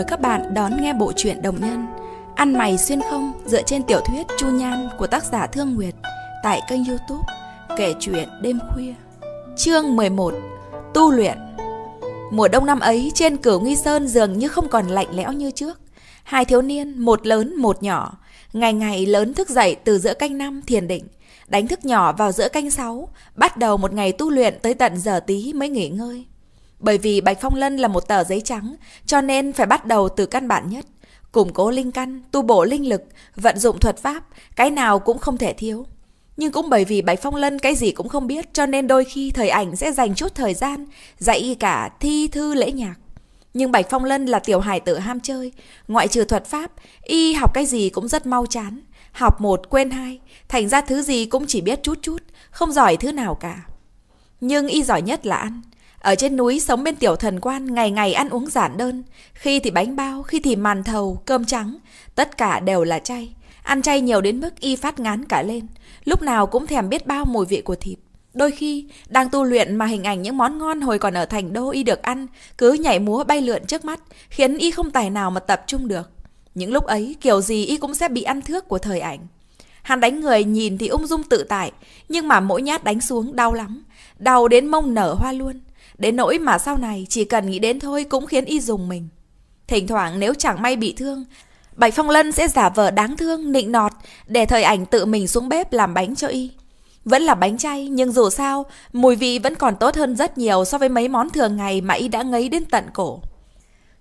mời các bạn đón nghe bộ truyện Đồng Nhân Ăn mày xuyên không dựa trên tiểu thuyết Chu Nhan của tác giả Thương Nguyệt tại kênh youtube Kể chuyện đêm khuya Chương 11 Tu luyện Mùa đông năm ấy trên cửu nghi sơn dường như không còn lạnh lẽo như trước Hai thiếu niên, một lớn một nhỏ Ngày ngày lớn thức dậy từ giữa canh năm thiền định Đánh thức nhỏ vào giữa canh sáu Bắt đầu một ngày tu luyện tới tận giờ tí mới nghỉ ngơi bởi vì Bạch Phong Lân là một tờ giấy trắng, cho nên phải bắt đầu từ căn bản nhất. Củng cố linh căn, tu bổ linh lực, vận dụng thuật pháp, cái nào cũng không thể thiếu. Nhưng cũng bởi vì Bạch Phong Lân cái gì cũng không biết cho nên đôi khi thời ảnh sẽ dành chút thời gian dạy cả thi thư lễ nhạc. Nhưng Bạch Phong Lân là tiểu hải tử ham chơi, ngoại trừ thuật pháp, y học cái gì cũng rất mau chán. Học một quên hai, thành ra thứ gì cũng chỉ biết chút chút, không giỏi thứ nào cả. Nhưng y giỏi nhất là ăn. Ở trên núi sống bên tiểu thần quan ngày ngày ăn uống giản đơn, khi thì bánh bao, khi thì màn thầu, cơm trắng, tất cả đều là chay. Ăn chay nhiều đến mức y phát ngán cả lên, lúc nào cũng thèm biết bao mùi vị của thịt. Đôi khi, đang tu luyện mà hình ảnh những món ngon hồi còn ở thành đô y được ăn, cứ nhảy múa bay lượn trước mắt, khiến y không tài nào mà tập trung được. Những lúc ấy, kiểu gì y cũng sẽ bị ăn thước của thời ảnh. Hắn đánh người nhìn thì ung dung tự tại, nhưng mà mỗi nhát đánh xuống đau lắm, đau đến mông nở hoa luôn. Đến nỗi mà sau này chỉ cần nghĩ đến thôi cũng khiến y dùng mình. Thỉnh thoảng nếu chẳng may bị thương, Bạch Phong Lân sẽ giả vờ đáng thương, nịnh nọt để thời ảnh tự mình xuống bếp làm bánh cho y. Vẫn là bánh chay nhưng dù sao, mùi vị vẫn còn tốt hơn rất nhiều so với mấy món thường ngày mà y đã ngấy đến tận cổ.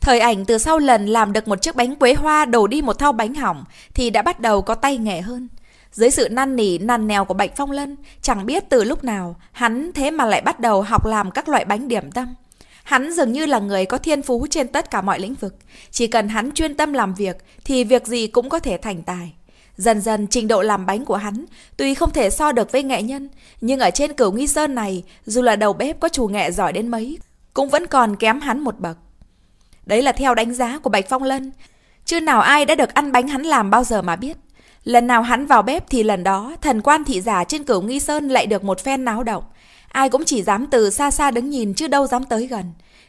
Thời ảnh từ sau lần làm được một chiếc bánh quế hoa đổ đi một thau bánh hỏng thì đã bắt đầu có tay nghề hơn. Dưới sự năn nỉ năn nèo của Bạch Phong Lân, chẳng biết từ lúc nào hắn thế mà lại bắt đầu học làm các loại bánh điểm tâm. Hắn dường như là người có thiên phú trên tất cả mọi lĩnh vực. Chỉ cần hắn chuyên tâm làm việc thì việc gì cũng có thể thành tài. Dần dần trình độ làm bánh của hắn tuy không thể so được với nghệ nhân, nhưng ở trên cửu nghi sơn này, dù là đầu bếp có chủ nghệ giỏi đến mấy, cũng vẫn còn kém hắn một bậc. Đấy là theo đánh giá của Bạch Phong Lân, Chưa nào ai đã được ăn bánh hắn làm bao giờ mà biết. Lần nào hắn vào bếp thì lần đó thần quan thị giả trên cửu nghi sơn lại được một phen náo động. Ai cũng chỉ dám từ xa xa đứng nhìn chứ đâu dám tới gần.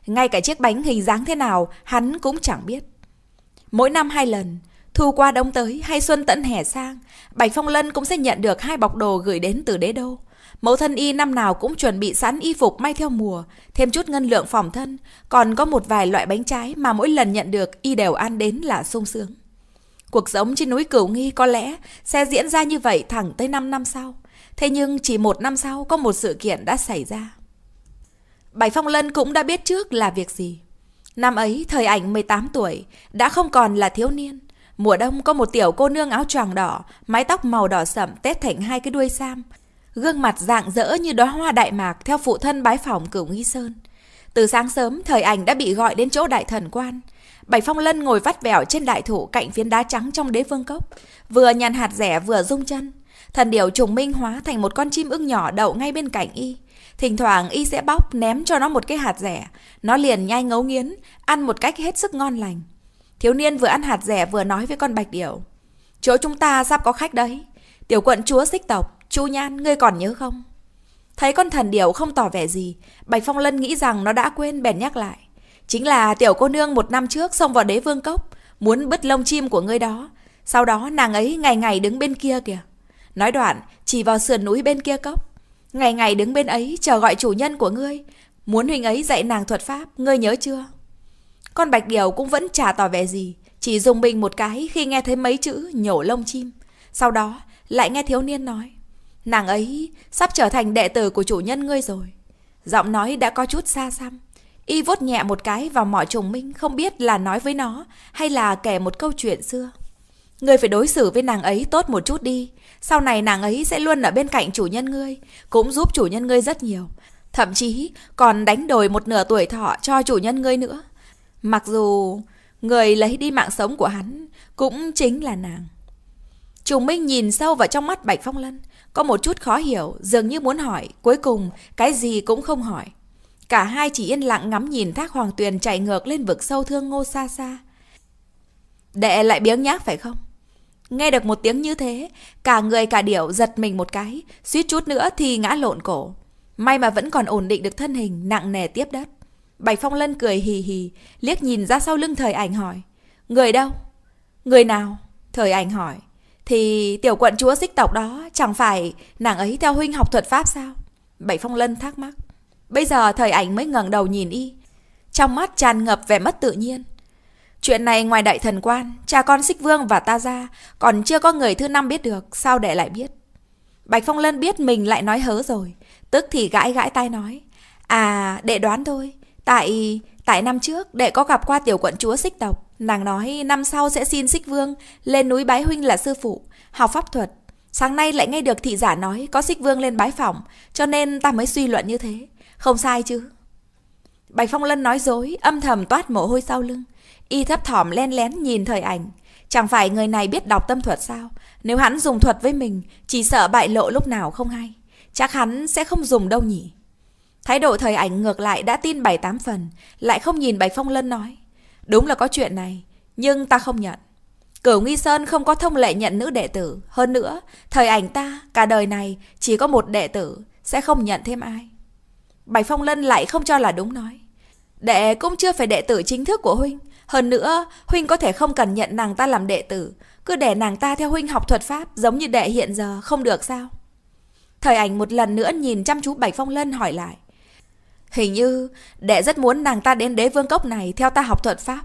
Ngay cả chiếc bánh hình dáng thế nào hắn cũng chẳng biết. Mỗi năm hai lần, thu qua đông tới hay xuân tận hè sang, Bạch Phong Lân cũng sẽ nhận được hai bọc đồ gửi đến từ đế đô. Mẫu thân y năm nào cũng chuẩn bị sẵn y phục may theo mùa, thêm chút ngân lượng phòng thân, còn có một vài loại bánh trái mà mỗi lần nhận được y đều ăn đến là sung sướng. Cuộc sống trên núi Cửu Nghi có lẽ sẽ diễn ra như vậy thẳng tới 5 năm sau. Thế nhưng chỉ một năm sau có một sự kiện đã xảy ra. Bảy Phong Lân cũng đã biết trước là việc gì. Năm ấy, thời ảnh 18 tuổi, đã không còn là thiếu niên. Mùa đông có một tiểu cô nương áo choàng đỏ, mái tóc màu đỏ sậm tết thành hai cái đuôi sam. Gương mặt dạng dỡ như đóa hoa đại mạc theo phụ thân bái phỏng cửu nghi sơn. Từ sáng sớm, thời ảnh đã bị gọi đến chỗ đại thần quan. Bạch phong lân ngồi vắt vẻo trên đại thụ cạnh phiến đá trắng trong đế vương cốc, vừa nhàn hạt rẻ vừa rung chân. Thần điểu trùng minh hóa thành một con chim ưng nhỏ đậu ngay bên cạnh y. Thỉnh thoảng y sẽ bóc ném cho nó một cái hạt rẻ, nó liền nhai ngấu nghiến, ăn một cách hết sức ngon lành. Thiếu niên vừa ăn hạt rẻ vừa nói với con bạch điểu. Chỗ chúng ta sắp có khách đấy. Tiểu quận chúa xích tộc, chu nhan, ngươi còn nhớ không? Thấy con thần điểu không tỏ vẻ gì, Bạch Phong Lân nghĩ rằng nó đã quên bèn nhắc lại. Chính là tiểu cô nương một năm trước xông vào đế vương cốc, muốn bứt lông chim của ngươi đó. Sau đó nàng ấy ngày ngày đứng bên kia kìa. Nói đoạn, chỉ vào sườn núi bên kia cốc. Ngày ngày đứng bên ấy chờ gọi chủ nhân của ngươi. Muốn huynh ấy dạy nàng thuật pháp, ngươi nhớ chưa? Con bạch điều cũng vẫn chả tỏ vẻ gì, chỉ dùng mình một cái khi nghe thấy mấy chữ nhổ lông chim. Sau đó lại nghe thiếu niên nói. Nàng ấy sắp trở thành đệ tử của chủ nhân ngươi rồi. Giọng nói đã có chút xa xăm. Y vuốt nhẹ một cái vào mỏ trùng Minh không biết là nói với nó hay là kể một câu chuyện xưa. Ngươi phải đối xử với nàng ấy tốt một chút đi. Sau này nàng ấy sẽ luôn ở bên cạnh chủ nhân ngươi, cũng giúp chủ nhân ngươi rất nhiều. Thậm chí còn đánh đổi một nửa tuổi thọ cho chủ nhân ngươi nữa. Mặc dù người lấy đi mạng sống của hắn cũng chính là nàng. Trùng Minh nhìn sâu vào trong mắt Bạch Phong Lân, có một chút khó hiểu, dường như muốn hỏi, cuối cùng cái gì cũng không hỏi. Cả hai chỉ yên lặng ngắm nhìn thác hoàng tuyền chạy ngược lên vực sâu thương ngô xa xa. Đệ lại biếng nhác phải không? Nghe được một tiếng như thế, cả người cả điểu giật mình một cái, suýt chút nữa thì ngã lộn cổ. May mà vẫn còn ổn định được thân hình, nặng nề tiếp đất. Bạch Phong Lân cười hì hì, liếc nhìn ra sau lưng thời ảnh hỏi. Người đâu? Người nào? Thời ảnh hỏi. Thì tiểu quận chúa xích tộc đó, chẳng phải nàng ấy theo huynh học thuật pháp sao? Bảy Phong Lân thắc mắc. Bây giờ thời ảnh mới ngẩng đầu nhìn y, trong mắt tràn ngập vẻ mất tự nhiên. Chuyện này ngoài đại thần quan, cha con xích vương và ta ra, còn chưa có người thứ năm biết được, sao để lại biết. Bạch Phong Lân biết mình lại nói hớ rồi, tức thì gãi gãi tai nói. À, đệ đoán thôi, tại tại năm trước đệ có gặp qua tiểu quận chúa xích tộc, nàng nói năm sau sẽ xin xích vương lên núi bái huynh là sư phụ, học pháp thuật. Sáng nay lại nghe được thị giả nói có xích vương lên bái phỏng, cho nên ta mới suy luận như thế. Không sai chứ. Bạch Phong Lân nói dối, âm thầm toát mồ hôi sau lưng. Y thấp thỏm len lén nhìn thời ảnh. Chẳng phải người này biết đọc tâm thuật sao? Nếu hắn dùng thuật với mình, chỉ sợ bại lộ lúc nào không hay. Chắc hắn sẽ không dùng đâu nhỉ. Thái độ thời ảnh ngược lại đã tin bảy tám phần, lại không nhìn Bạch Phong Lân nói. Đúng là có chuyện này, nhưng ta không nhận. Cửu Nghi Sơn không có thông lệ nhận nữ đệ tử. Hơn nữa, thời ảnh ta, cả đời này, chỉ có một đệ tử, sẽ không nhận thêm ai. Bạch Phong Lân lại không cho là đúng nói. Đệ cũng chưa phải đệ tử chính thức của Huynh. Hơn nữa, Huynh có thể không cần nhận nàng ta làm đệ tử. Cứ để nàng ta theo Huynh học thuật pháp giống như đệ hiện giờ không được sao? Thời ảnh một lần nữa nhìn chăm chú Bạch Phong Lân hỏi lại. Hình như đệ rất muốn nàng ta đến đế vương cốc này theo ta học thuật pháp.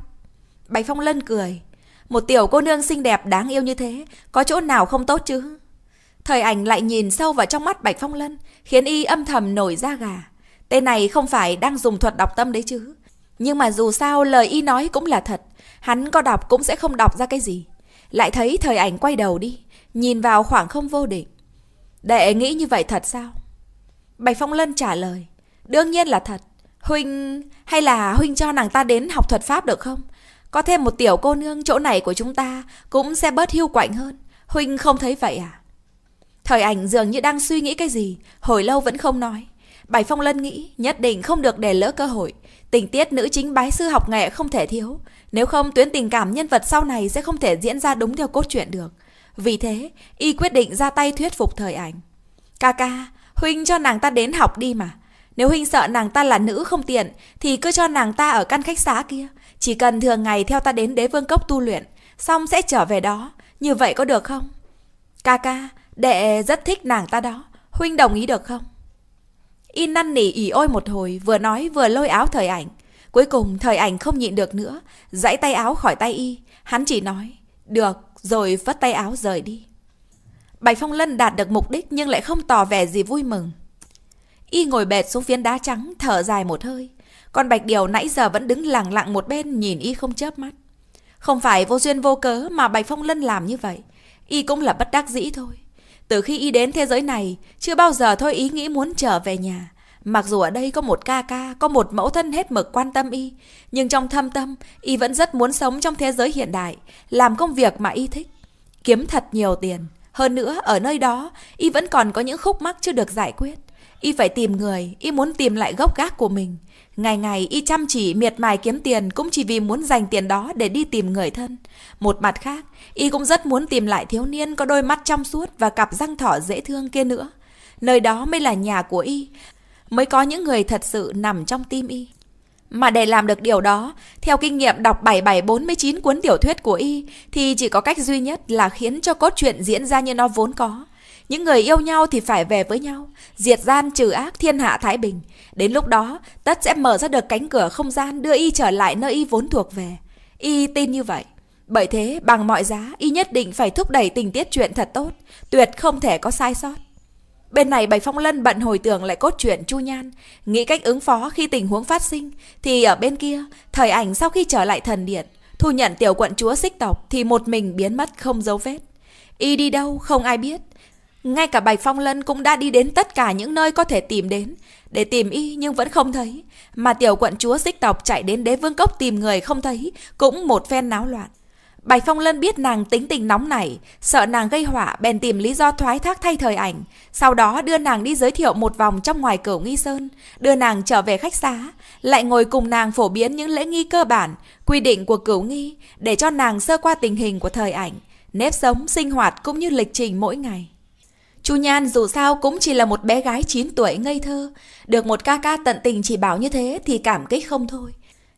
Bạch Phong Lân cười. Một tiểu cô nương xinh đẹp đáng yêu như thế, có chỗ nào không tốt chứ? Thời ảnh lại nhìn sâu vào trong mắt Bạch Phong Lân, khiến y âm thầm nổi da gà. Tên này không phải đang dùng thuật đọc tâm đấy chứ. Nhưng mà dù sao lời y nói cũng là thật. Hắn có đọc cũng sẽ không đọc ra cái gì. Lại thấy thời ảnh quay đầu đi. Nhìn vào khoảng không vô định. Đệ nghĩ như vậy thật sao? Bạch Phong Lân trả lời. Đương nhiên là thật. Huynh... Hay là Huynh cho nàng ta đến học thuật pháp được không? Có thêm một tiểu cô nương chỗ này của chúng ta cũng sẽ bớt hưu quạnh hơn. Huynh không thấy vậy à? Thời ảnh dường như đang suy nghĩ cái gì, hồi lâu vẫn không nói. Bạch Phong Lân nghĩ nhất định không được để lỡ cơ hội. Tình tiết nữ chính bái sư học nghệ không thể thiếu. Nếu không tuyến tình cảm nhân vật sau này sẽ không thể diễn ra đúng theo cốt truyện được. Vì thế, y quyết định ra tay thuyết phục thời ảnh. Ca ca, Huynh cho nàng ta đến học đi mà. Nếu Huynh sợ nàng ta là nữ không tiện, thì cứ cho nàng ta ở căn khách xá kia. Chỉ cần thường ngày theo ta đến đế vương cốc tu luyện, xong sẽ trở về đó. Như vậy có được không? Ca ca, đệ rất thích nàng ta đó. Huynh đồng ý được không? Y năn nỉ ỉ ôi một hồi, vừa nói vừa lôi áo thời ảnh. Cuối cùng thời ảnh không nhịn được nữa, dãy tay áo khỏi tay y. Hắn chỉ nói, được, rồi phất tay áo rời đi. Bạch Phong Lân đạt được mục đích nhưng lại không tỏ vẻ gì vui mừng. Y ngồi bệt xuống phiến đá trắng, thở dài một hơi. Còn Bạch Điều nãy giờ vẫn đứng lặng lặng một bên nhìn Y không chớp mắt. Không phải vô duyên vô cớ mà Bạch Phong Lân làm như vậy. Y cũng là bất đắc dĩ thôi. Từ khi y đến thế giới này, chưa bao giờ thôi ý nghĩ muốn trở về nhà. Mặc dù ở đây có một ca ca, có một mẫu thân hết mực quan tâm y, nhưng trong thâm tâm, y vẫn rất muốn sống trong thế giới hiện đại, làm công việc mà y thích, kiếm thật nhiều tiền. Hơn nữa, ở nơi đó, y vẫn còn có những khúc mắc chưa được giải quyết. Y phải tìm người, y muốn tìm lại gốc gác của mình, Ngày ngày y chăm chỉ miệt mài kiếm tiền cũng chỉ vì muốn dành tiền đó để đi tìm người thân. Một mặt khác, y cũng rất muốn tìm lại thiếu niên có đôi mắt trong suốt và cặp răng thỏ dễ thương kia nữa. Nơi đó mới là nhà của y, mới có những người thật sự nằm trong tim y. Mà để làm được điều đó, theo kinh nghiệm đọc 7749 cuốn tiểu thuyết của y, thì chỉ có cách duy nhất là khiến cho cốt truyện diễn ra như nó vốn có. Những người yêu nhau thì phải về với nhau, diệt gian trừ ác thiên hạ thái bình. Đến lúc đó, tất sẽ mở ra được cánh cửa không gian đưa y trở lại nơi y vốn thuộc về. Y tin như vậy. Bởi thế, bằng mọi giá, y nhất định phải thúc đẩy tình tiết chuyện thật tốt, tuyệt không thể có sai sót. Bên này Bạch Phong Lân bận hồi tưởng lại cốt truyện Chu Nhan, nghĩ cách ứng phó khi tình huống phát sinh, thì ở bên kia, thời ảnh sau khi trở lại thần điện, thu nhận tiểu quận chúa xích tộc thì một mình biến mất không dấu vết. Y đi đâu không ai biết, ngay cả Bạch Phong Lân cũng đã đi đến tất cả những nơi có thể tìm đến để tìm y nhưng vẫn không thấy. Mà tiểu quận chúa xích tộc chạy đến đế vương cốc tìm người không thấy cũng một phen náo loạn. Bạch Phong Lân biết nàng tính tình nóng nảy, sợ nàng gây họa bèn tìm lý do thoái thác thay thời ảnh. Sau đó đưa nàng đi giới thiệu một vòng trong ngoài cửu nghi sơn, đưa nàng trở về khách xá, lại ngồi cùng nàng phổ biến những lễ nghi cơ bản, quy định của cửu nghi để cho nàng sơ qua tình hình của thời ảnh, nếp sống, sinh hoạt cũng như lịch trình mỗi ngày. Chu Nhan dù sao cũng chỉ là một bé gái 9 tuổi ngây thơ, được một ca ca tận tình chỉ bảo như thế thì cảm kích không thôi.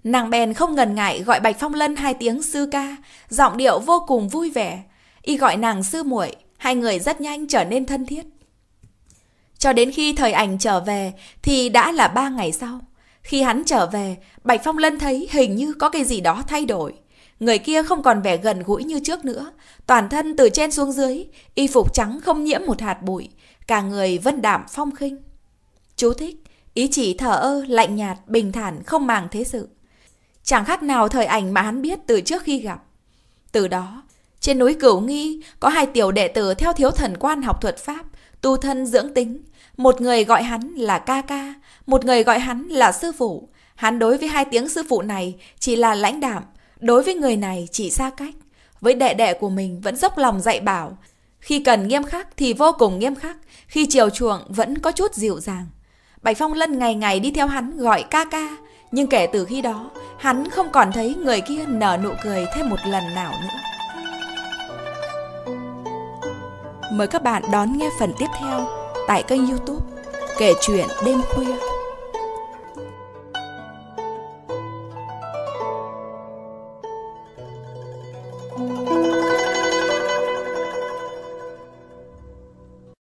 Nàng bèn không ngần ngại gọi Bạch Phong Lân hai tiếng sư ca, giọng điệu vô cùng vui vẻ. Y gọi nàng sư muội, hai người rất nhanh trở nên thân thiết. Cho đến khi thời ảnh trở về thì đã là ba ngày sau. Khi hắn trở về, Bạch Phong Lân thấy hình như có cái gì đó thay đổi. Người kia không còn vẻ gần gũi như trước nữa, toàn thân từ trên xuống dưới, y phục trắng không nhiễm một hạt bụi, cả người vân đạm phong khinh. Chú thích, ý chỉ thở ơ, lạnh nhạt, bình thản, không màng thế sự. Chẳng khác nào thời ảnh mà hắn biết từ trước khi gặp. Từ đó, trên núi Cửu Nghi có hai tiểu đệ tử theo thiếu thần quan học thuật Pháp, tu thân dưỡng tính. Một người gọi hắn là ca ca, một người gọi hắn là sư phụ. Hắn đối với hai tiếng sư phụ này chỉ là lãnh đạm, Đối với người này chỉ xa cách, với đệ đệ của mình vẫn dốc lòng dạy bảo. Khi cần nghiêm khắc thì vô cùng nghiêm khắc, khi chiều chuộng vẫn có chút dịu dàng. Bạch Phong Lân ngày ngày đi theo hắn gọi ca ca, nhưng kể từ khi đó, hắn không còn thấy người kia nở nụ cười thêm một lần nào nữa. Mời các bạn đón nghe phần tiếp theo tại kênh youtube Kể chuyện đêm khuya.